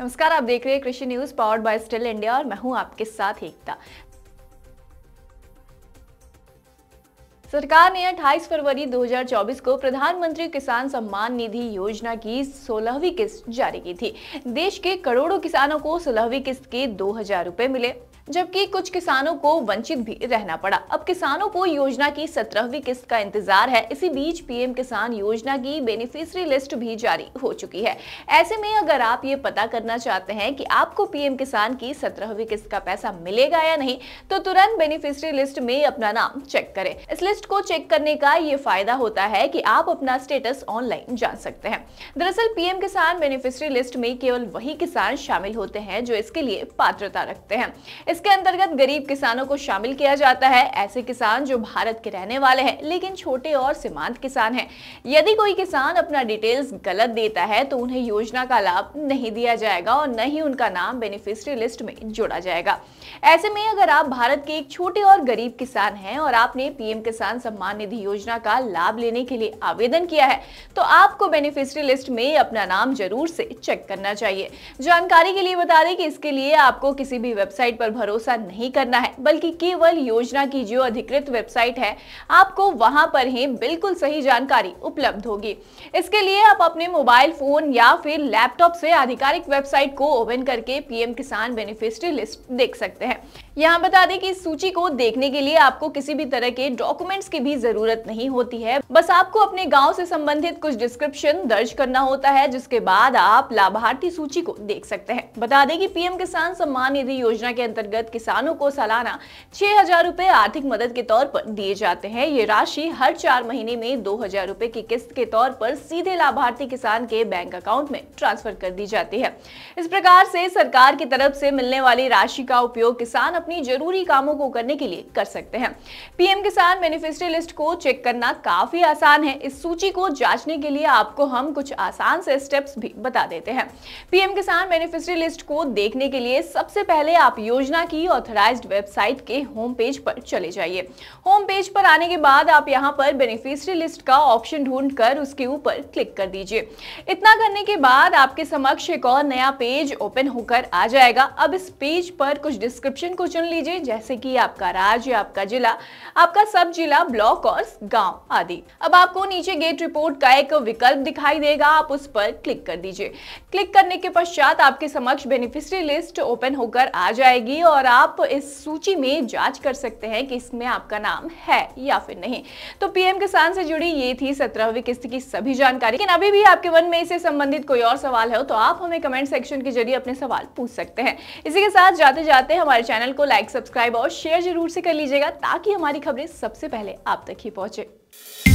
नमस्कार आप देख रहे हैं Krishi news powered by still India और मैं हूं आपके साथ एकता सरकार ने 28 फरवरी 2024 को प्रधानमंत्री किसान सम्मान निधि योजना की 16वीं किस्त जारी की थी देश के करोड़ों किसानों को 16वीं किस्त के दो हजार मिले जबकि कुछ किसानों को वंचित भी रहना पड़ा अब किसानों को योजना की सत्रहवीं किस्त का इंतजार है इसी बीच पीएम किसान योजना की बेनिफिशरी लिस्ट भी जारी हो चुकी है ऐसे में अगर आप ये पता करना चाहते हैं कि आपको पीएम किसान की सत्रहवीं किस्त का पैसा मिलेगा या नहीं तो तुरंत बेनिफिशरी लिस्ट में अपना नाम चेक करे इस लिस्ट को चेक करने का ये फायदा होता है की आप अपना स्टेटस ऑनलाइन जान सकते हैं दरअसल पीएम किसान बेनिफिशरी लिस्ट में केवल वही किसान शामिल होते हैं जो इसके लिए पात्रता रखते हैं इसके अंतर्गत गरीब किसानों को शामिल किया जाता है ऐसे किसान जो भारत के रहने वाले हैं लेकिन छोटे और सीमांत किसान हैं यदि कोई किसान अपना डिटेल्स गलत देता है तो उन्हें योजना का लाभ नहीं दिया जाएगा और न ही उनका नाम बेनिफिशरी लिस्ट में जोड़ा जाएगा ऐसे में अगर आप भारत के एक छोटे और गरीब किसान हैं और आपने पीएम किसान सम्मान निधि योजना का लाभ लेने के लिए आवेदन किया है तो आपको बेनिफिशरी लिस्ट में अपना नाम जरूर से चेक करना चाहिए जानकारी के लिए बता दें कि इसके लिए आपको किसी भी वेबसाइट पर भरोसा नहीं करना है बल्कि केवल योजना की जो अधिकृत वेबसाइट है आपको वहां पर ही बिल्कुल सही जानकारी उपलब्ध होगी इसके लिए आप अपने मोबाइल फोन या फिर लैपटॉप से आधिकारिक वेबसाइट को ओपन करके पीएम किसान बेनिफिशरी लिस्ट देख सकते हैं यहाँ बता दें कि इस सूची को देखने के लिए आपको किसी भी तरह के डॉक्यूमेंट्स की भी जरूरत नहीं होती है बस आपको अपने गांव से संबंधित कुछ डिस्क्रिप्शन दर्ज करना होता है जिसके बाद आप लाभार्थी सूची को देख सकते हैं बता दें कि पीएम किसान सम्मान निधि योजना के अंतर्गत अंतर्गत किसानों को सालाना छह हजार रूपए आर्थिक मदद के तौर पर दिए जाते हैं ये राशि हर चार महीने में दो हजार रूपए की किस्त के तौर पर सीधे लाभार्थी किसान के बैंक अकाउंट में ट्रांसफर कर दी जाती है इस प्रकार से सरकार की तरफ से मिलने वाली राशि का उपयोग किसान अपनी जरूरी कामों को करने के लिए कर सकते हैं पीएम किसान मैनिफेस्टो लिस्ट को चेक करना काफी आसान है इस सूची को जांचने के लिए आपको हम कुछ आसान से स्टेप्स भी बता देते हैं पीएम किसान मैनिफेस्टो लिस्ट को देखने के लिए सबसे पहले आप योजना योजना की ऑथराइज्ड वेबसाइट के होम पेज पर चले जाइए होम पेज पर आने के बाद आप यहाँ पर बेनिफिशरी लिस्ट का ऑप्शन ढूंढ कर उसके ऊपर क्लिक कर दीजिए इतना करने के बाद आपके समक्ष एक और नया पेज ओपन होकर आ जाएगा अब इस पेज पर कुछ डिस्क्रिप्शन को चुन लीजिए जैसे कि आपका राज्य आपका जिला आपका सब जिला ब्लॉक और गाँव आदि अब आपको नीचे गेट रिपोर्ट का एक विकल्प दिखाई देगा आप उस पर क्लिक कर दीजिए क्लिक करने के पश्चात आपके समक्ष बेनिफिशरी लिस्ट ओपन होकर आ जाएगी और और आप इस सूची में जांच कर सकते हैं कि इसमें आपका नाम है या फिर नहीं तो पीएम किसान से जुड़ी ये थी सत्रहवीं किस्त की सभी जानकारी लेकिन अभी भी आपके मन में इससे संबंधित कोई और सवाल है तो आप हमें कमेंट सेक्शन के जरिए अपने सवाल पूछ सकते हैं इसी के साथ जाते जाते हमारे चैनल को लाइक सब्सक्राइब और शेयर जरूर से कर लीजिएगा ताकि हमारी खबरें सबसे पहले आप तक ही पहुंचे